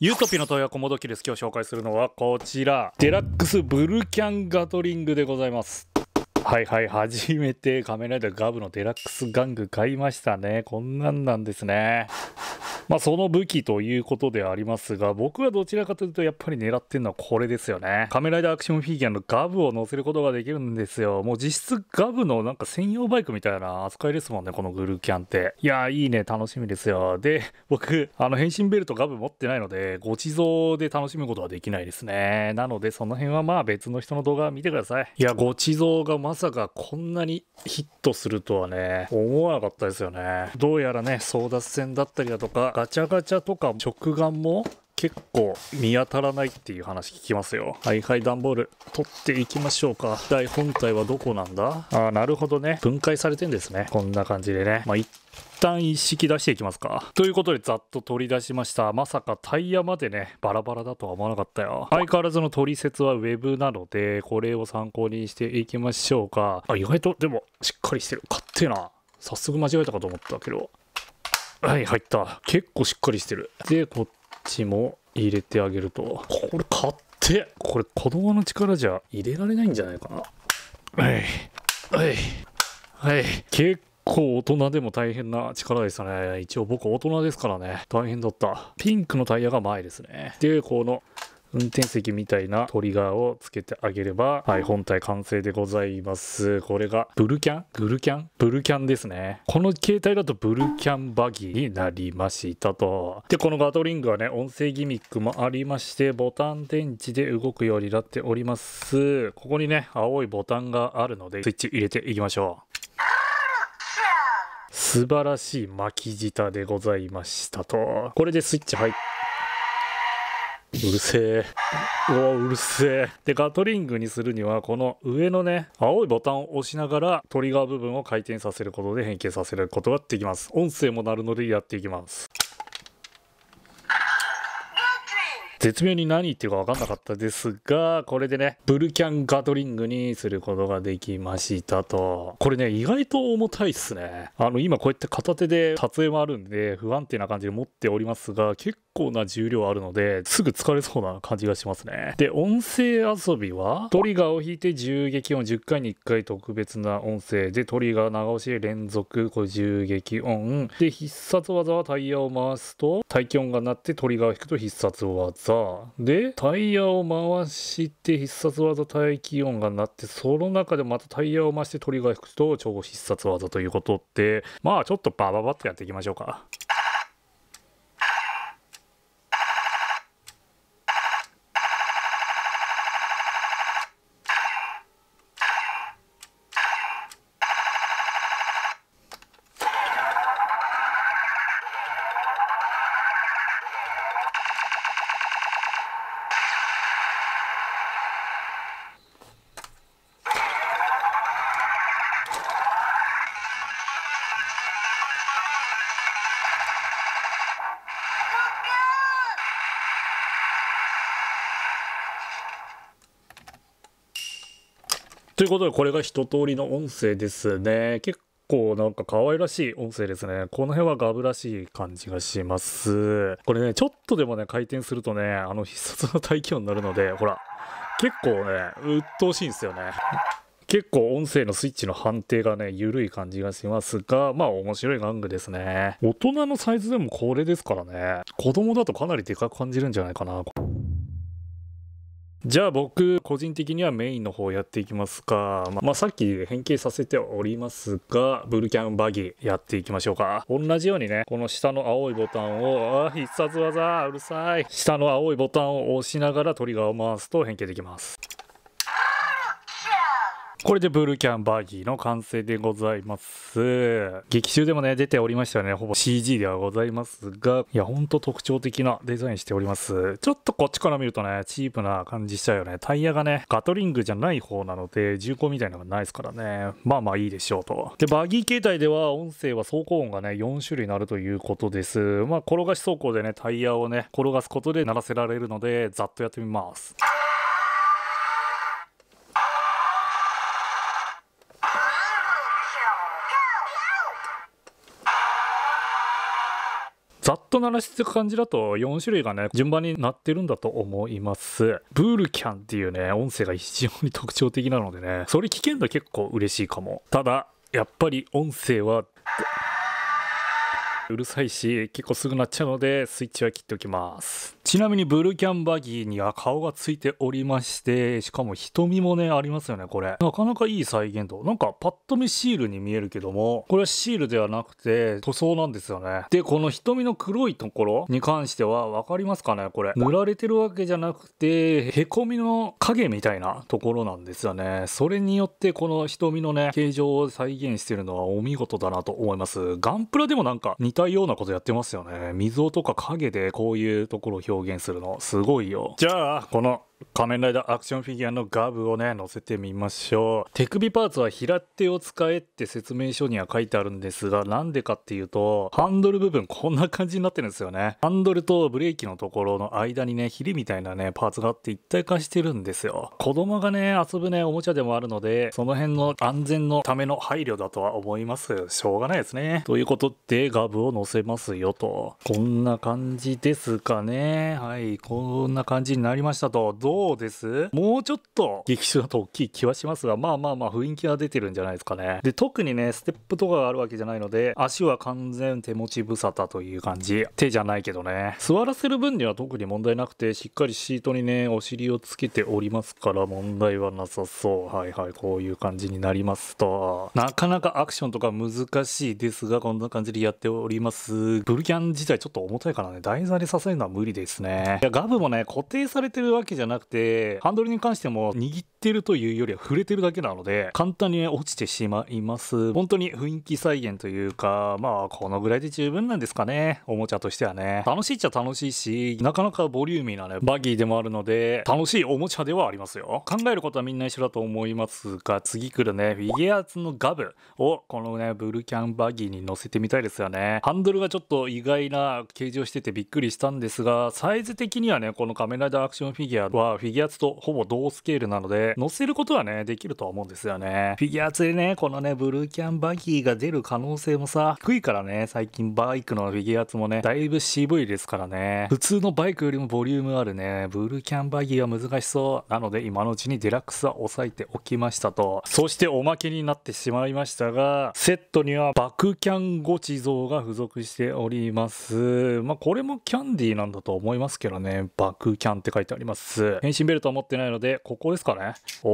ユートピの問いはコモドキです今日紹介するのはこちらデラックスブルキャンガトリングでございますはいはい初めて仮面ライダーガブのデラックス玩具買いましたねこんなんなんですねまあ、その武器ということでありますが、僕はどちらかというとやっぱり狙ってるのはこれですよね。仮面ライダーアクションフィギュアのガブを乗せることができるんですよ。もう実質ガブのなんか専用バイクみたいな扱いですもんね、このグルーキャンって。いやいいね、楽しみですよ。で、僕、あの変身ベルトガブ持ってないので、ご地蔵で楽しむことはできないですね。なので、その辺はまあ別の人の動画見てください。いや、ご地蔵がまさかこんなにヒットするとはね、思わなかったですよね。どうやらね、争奪戦だったりだとか、ガチャガチャとか直眼も結構見当たらないっていう話聞きますよはいはい段ボール取っていきましょうか台本体はどこなんだああなるほどね分解されてんですねこんな感じでねまあ一旦一式出していきますかということでざっと取り出しましたまさかタイヤまでねバラバラだとは思わなかったよ相変わらずの取説は web なのでこれを参考にしていきましょうかあ意外とでもしっかりしてるかってな早速間違えたかと思ったけどはい入った結構しっかりしてるでこっちも入れてあげるとこれ買ってこれ子供の力じゃ入れられないんじゃないかなはいはいはい結構大人でも大変な力でしたね一応僕大人ですからね大変だったピンクのタイヤが前ですねでこの運転席みたいなトリガーをつけてあげれば、はい、本体完成でございます。これが、ブルキャングルキャンブルキャンですね。この携帯だとブルキャンバギーになりましたと。で、このガトリングはね、音声ギミックもありまして、ボタン電池で動くようになっております。ここにね、青いボタンがあるので、スイッチ入れていきましょう。素晴らしい巻き舌でございましたと。これでスイッチ入っうるせえ。ううるせえ。で、ガトリングにするには、この上のね、青いボタンを押しながら、トリガー部分を回転させることで変形させることができます。音声も鳴るのでやっていきます。絶妙に何言ってるか分かんなかったですが、これでね、ブルキャンガトリングにすることができましたと。これね、意外と重たいっすね。あの、今こうやって片手で撮影もあるんで、不安定な感じで持っておりますが、結構な重量あるので、すぐ疲れそうな感じがしますね。で、音声遊びは、トリガーを引いて銃撃音10回に1回特別な音声で、トリガー長押しで連続、これ銃撃音。で、必殺技はタイヤを回すと、待機音が鳴ってトリガーを引くと必殺技。さでタイヤを回して必殺技待機音が鳴ってその中でまたタイヤを回してトリガー引くと超必殺技ということってまあちょっとバババッとやっていきましょうか。ということで、これが一通りの音声ですね。結構なんか可愛らしい音声ですね。この辺はガブらしい感じがします。これね、ちょっとでもね、回転するとね、あの必殺の大気音になるので、ほら、結構ね、鬱陶しいんですよね。結構音声のスイッチの判定がね、緩い感じがしますが、まあ面白い玩具ですね。大人のサイズでもこれですからね。子供だとかなりでかく感じるんじゃないかな。じゃあ僕個人的にはメインの方やっていきますか、まあ、まあ、さっき変形させておりますがブルキャンバギーやっていきましょうか同じようにねこの下の青いボタンをあ必殺技うるさい下の青いボタンを押しながらトリガーを回すと変形できますこれでブルーキャンバーギーの完成でございます。劇中でもね、出ておりましたよね。ほぼ CG ではございますが、いや、ほんと特徴的なデザインしております。ちょっとこっちから見るとね、チープな感じしちゃうよね。タイヤがね、ガトリングじゃない方なので、重厚みたいなのがないですからね。まあまあいいでしょうと。で、バギー携帯では音声は走行音がね、4種類になるということです。まあ、転がし走行でね、タイヤをね、転がすことで鳴らせられるので、ざっとやってみます。ざっと鳴らしてく感じだと4種類がね、順番になってるんだと思います。ブールキャンっていうね、音声が非常に特徴的なのでね、それ聞けるの結構嬉しいかも。ただ、やっぱり音声はうるさいし結構すぐなっちゃうのでスイッチは切っておきますちなみにブルーキャンバギーには顔がついておりましてしかも瞳もねありますよねこれなかなかいい再現度なんかパッと見シールに見えるけどもこれはシールではなくて塗装なんですよねでこの瞳の黒いところに関しては分かりますかねこれ塗られてるわけじゃなくてへこみの影みたいなところなんですよねそれによってこの瞳のね形状を再現してるのはお見事だなと思いますガンプラでもなんか似たようなことやってますよね。溝とか影でこういうところを表現するの、すごいよ。じゃあ、この仮面ライダーアクションフィギュアのガブをね載せてみましょう手首パーツは平手を使えって説明書には書いてあるんですがなんでかっていうとハンドル部分こんな感じになってるんですよねハンドルとブレーキのところの間にねヒリみたいなねパーツがあって一体化してるんですよ子供がね遊ぶねおもちゃでもあるのでその辺の安全のための配慮だとは思いますしょうがないですねということでガブを載せますよとこんな感じですかねはいこんな感じになりましたとどうですもうちょっと劇場だと大きい気はしますが、まあまあまあ雰囲気は出てるんじゃないですかね。で、特にね、ステップとかがあるわけじゃないので、足は完全手持ち無沙汰という感じ。手じゃないけどね。座らせる分には特に問題なくて、しっかりシートにね、お尻をつけておりますから問題はなさそう。はいはい、こういう感じになりますと。なかなかアクションとか難しいですが、こんな感じでやっております。ブルキャン自体ちょっと重たいからね、台座で支えるのは無理ですね。いや、ガブもね、固定されてるわけじゃないなくて、ハンドルに関しても握ってるというよりは触れてるだけなので、簡単に、ね、落ちてしまいます。本当に雰囲気再現というか、まあ、このぐらいで十分なんですかね。おもちゃとしてはね。楽しいっちゃ楽しいし、なかなかボリューミーなね、バギーでもあるので、楽しいおもちゃではありますよ。考えることはみんな一緒だと思いますが、次来るね、フィギュアーツのガブを、このね、ブルキャンバギーに乗せてみたいですよね。ハンドルがちょっと意外な形状しててびっくりしたんですが、サイズ的にはね、この仮面ライダーアクションフィギュアははフィギュアツとほぼ同スケールなので、乗せることはね、できるとは思うんですよね。フィギュアツでね、このね、ブルーキャンバギーが出る可能性もさ、低いからね、最近バイクのフィギュアツもね、だいぶ渋いですからね。普通のバイクよりもボリュームあるね、ブルーキャンバギーは難しそう。なので今のうちにデラックスは抑えておきましたと。そしておまけになってしまいましたが、セットにはバクキャンゴチ像が付属しております。まあ、これもキャンディーなんだと思いますけどね、バクキャンって書いてあります。変身ベルトは持ってないので、ここですかね。お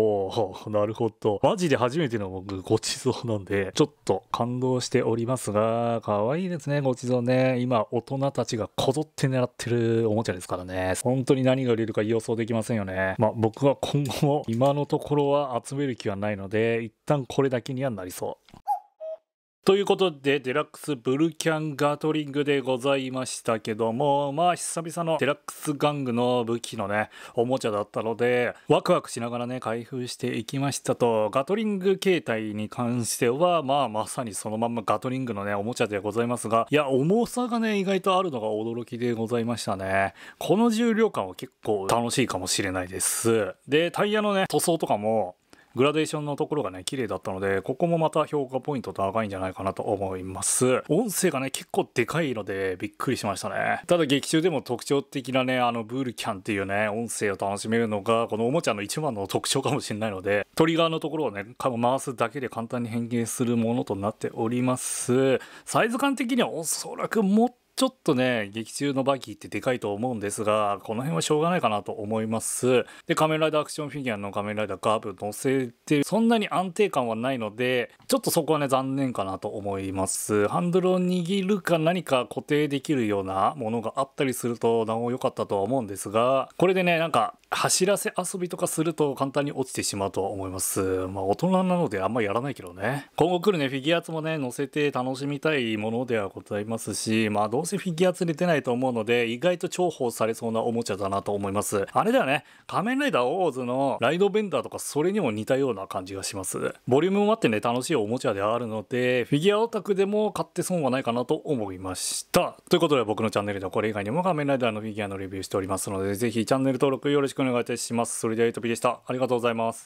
おなるほど。マジで初めての僕、ごちそうなんで、ちょっと感動しておりますが、可愛いですね、ごちそうね。今、大人たちがこぞって狙ってるおもちゃですからね。本当に何が売れるか予想できませんよね。まあ、僕は今後も、今のところは集める気はないので、一旦これだけにはなりそう。ということで、デラックスブルキャンガトリングでございましたけども、まあ久々のデラックス玩具の武器のね、おもちゃだったので、ワクワクしながらね、開封していきましたと、ガトリング形態に関しては、まあまさにそのまんまガトリングのね、おもちゃでございますが、いや、重さがね、意外とあるのが驚きでございましたね。この重量感は結構楽しいかもしれないです。で、タイヤのね、塗装とかも、グラデーションのところがね、綺麗だったので、ここもまた評価ポイント高いんじゃないかなと思います。音声がね、結構でかいので、びっくりしましたね。ただ劇中でも特徴的なね、あの、ブールキャンっていうね、音声を楽しめるのが、このおもちゃの一番の特徴かもしれないので、トリガーのところをね、回すだけで簡単に変形するものとなっております。サイズ感的にはおそらくもっちょっとね、劇中のバギーってでかいと思うんですが、この辺はしょうがないかなと思います。で、仮面ライダーアクションフィギュアの仮面ライダーガーブ乗せて、そんなに安定感はないので、ちょっとそこはね、残念かなと思います。ハンドルを握るか何か固定できるようなものがあったりすると、なお良かったとは思うんですが、これでね、なんか、走らせ遊びとかすると簡単に落ちてしまうと思います。まあ大人なのであんまやらないけどね。今後来るね、フィギュアツもね、乗せて楽しみたいものではございますし、まあどう私フィギュア釣れてないと思うので、意外と重宝されそうなおもちゃだなと思います。あれだよね、仮面ライダーオーズのライドベンダーとかそれにも似たような感じがします。ボリュームもあってね、楽しいおもちゃであるので、フィギュアオタクでも買って損はないかなと思いました。ということで僕のチャンネルではこれ以外にも仮面ライダーのフィギュアのレビューしておりますので、ぜひチャンネル登録よろしくお願いいたします。それではゆとぴでした。ありがとうございます。